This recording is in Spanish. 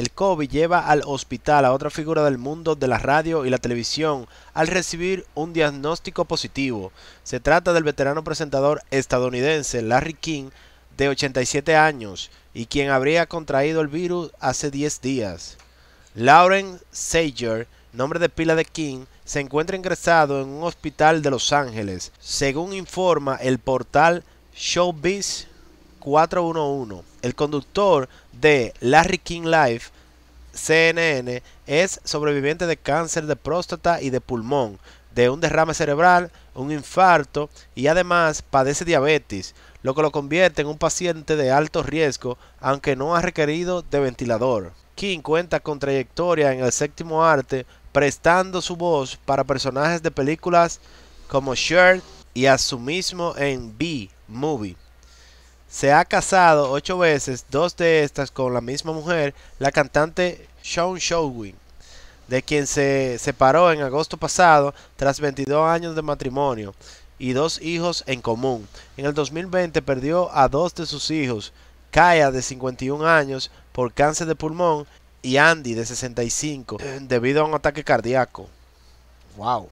El COVID lleva al hospital a otra figura del mundo de la radio y la televisión al recibir un diagnóstico positivo. Se trata del veterano presentador estadounidense Larry King, de 87 años, y quien habría contraído el virus hace 10 días. Lauren Sager, nombre de pila de King, se encuentra ingresado en un hospital de Los Ángeles, según informa el portal Showbiz 411. El conductor de Larry King Live CNN es sobreviviente de cáncer de próstata y de pulmón, de un derrame cerebral, un infarto y además padece diabetes, lo que lo convierte en un paciente de alto riesgo, aunque no ha requerido de ventilador. King cuenta con trayectoria en el séptimo arte, prestando su voz para personajes de películas como Shirt y a su mismo en B Movie se ha casado ocho veces, dos de estas con la misma mujer, la cantante Shawn Showin, de quien se separó en agosto pasado tras 22 años de matrimonio y dos hijos en común. En el 2020 perdió a dos de sus hijos, Kaya de 51 años por cáncer de pulmón y Andy de 65 debido a un ataque cardíaco. Wow.